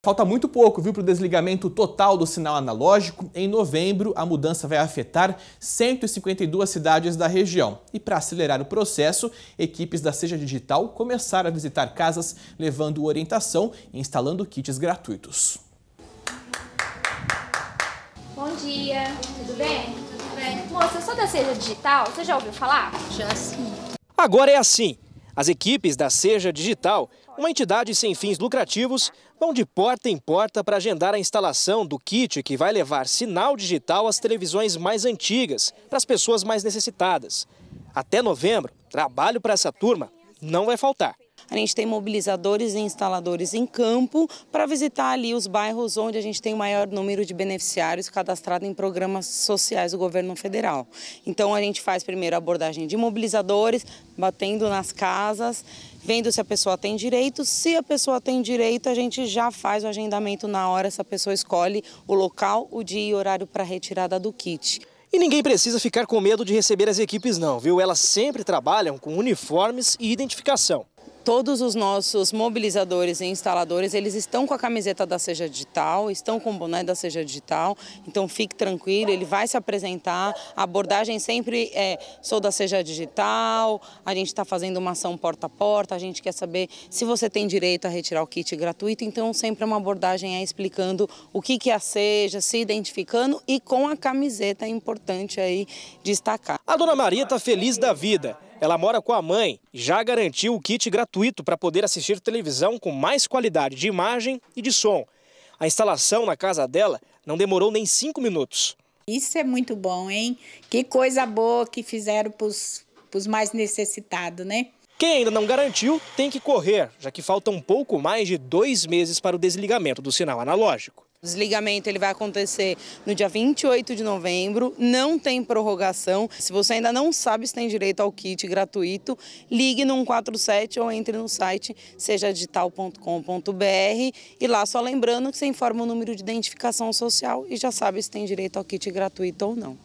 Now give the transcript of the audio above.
Falta muito pouco, viu, para o desligamento total do sinal analógico. Em novembro, a mudança vai afetar 152 cidades da região. E para acelerar o processo, equipes da Seja Digital começaram a visitar casas, levando orientação e instalando kits gratuitos. Bom dia, tudo bem? Tudo bem. Moça, eu sou da Seja Digital, você já ouviu falar? Já sim. Agora é assim. As equipes da Seja Digital, uma entidade sem fins lucrativos, vão de porta em porta para agendar a instalação do kit que vai levar sinal digital às televisões mais antigas, para as pessoas mais necessitadas. Até novembro, trabalho para essa turma não vai faltar. A gente tem mobilizadores e instaladores em campo para visitar ali os bairros onde a gente tem o maior número de beneficiários cadastrados em programas sociais do governo federal. Então a gente faz primeiro a abordagem de mobilizadores, batendo nas casas, vendo se a pessoa tem direito. Se a pessoa tem direito, a gente já faz o agendamento na hora, essa pessoa escolhe o local, o dia e horário para retirada do kit. E ninguém precisa ficar com medo de receber as equipes não, viu? Elas sempre trabalham com uniformes e identificação todos os nossos mobilizadores e instaladores, eles estão com a camiseta da Seja Digital, estão com o boné da Seja Digital, então fique tranquilo, ele vai se apresentar. A abordagem sempre é, sou da Seja Digital, a gente está fazendo uma ação porta a porta, a gente quer saber se você tem direito a retirar o kit gratuito, então sempre é uma abordagem é explicando o que, que é a Seja, se identificando e com a camiseta é importante aí destacar. A dona Maria está feliz da vida ela mora com a mãe e já garantiu o kit gratuito para poder assistir televisão com mais qualidade de imagem e de som. A instalação na casa dela não demorou nem cinco minutos. Isso é muito bom, hein? Que coisa boa que fizeram para os mais necessitados, né? Quem ainda não garantiu tem que correr, já que faltam um pouco mais de dois meses para o desligamento do sinal analógico. O desligamento ele vai acontecer no dia 28 de novembro, não tem prorrogação. Se você ainda não sabe se tem direito ao kit gratuito, ligue no 147 ou entre no site sejadigital.com.br e lá só lembrando que você informa o número de identificação social e já sabe se tem direito ao kit gratuito ou não.